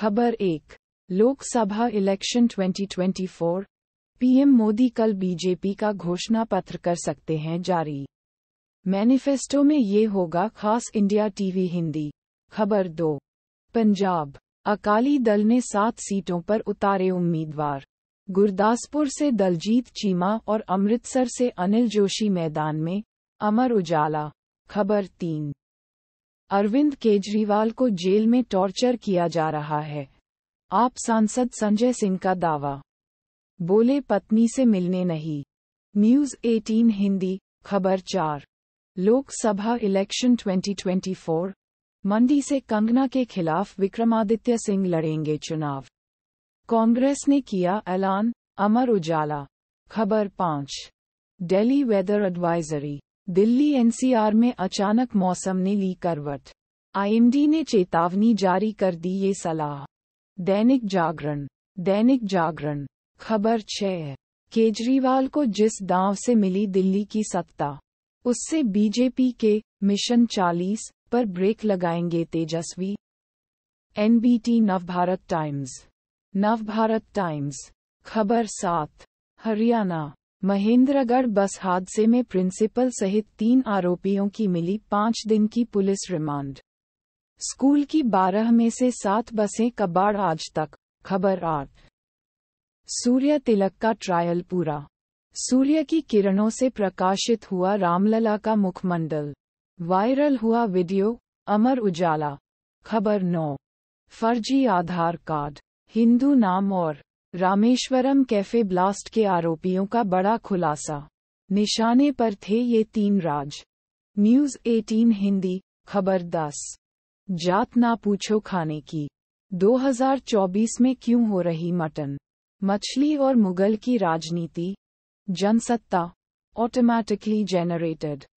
खबर एक Lok Sabha election 2024 PM Modi कल बीजेपी का घोषणा पत्र कर सकते हैं जारी मैनिफेस्टो में ये होगा खास इंडिया टीवी हिंदी खबर दो पंजाब अकाली दल ने सात सीटों पर उतारे उम्मीदवार गुरदासपुर से दलजीत चीमा और अमृतसर से अनिल जोशी मैदान में अमर उजाला खबर तीन अरविंद केजरीवाल को जेल में टॉर्चर किया जा रहा है आप सांसद संजय सिंह का दावा बोले पत्नी से मिलने नहीं न्यूज 18 हिंदी खबर चार लोकसभा इलेक्शन 2024 मंडी से कंगना के खिलाफ विक्रमादित्य सिंह लड़ेंगे चुनाव कांग्रेस ने किया ऐलान अमर उजाला खबर पाँच daily weather advisory Delhi NCR में अचानक मौसम ने ली करवट आईएमडी ने चेतावनी जारी कर दी ये सलाह दैनिक जागरण दैनिक जागरण खबर छह केजरीवाल को जिस दांव से मिली दिल्ली की सत्ता उससे बीजेपी के मिशन 40 पर ब्रेक लगाएंगे Tejashwi NBT Navbharat Times Navbharat Times खबर सात हरियाणा महेंद्रगढ़ बस हादसे में प्रिंसिपल सहित तीन आरोपियों की मिली पांच दिन की पुलिस रिमांड स्कूल की बारह में से सात बसें कबाड़ आज तक खबर आठ सूर्य तिलक का ट्रायल पूरा सूर्य की किरणों से प्रकाशित हुआ रामलला का मुखमंडल वायरल हुआ वीडियो अमर उजाला खबर नौ फर्जी आधार कार्ड हिंदू नाम और रामेश्वरम कैफे ब्लास्ट के आरोपियों का बड़ा खुलासा निशाने पर थे ये तीन राज न्यूज 18 हिंदी खबर 10 जात ना पूछो खाने की 2024 में क्यों हो रही मटन मछली और मुगल की राजनीति जनसत्ता ऑटोमैटिकली जेनरेटेड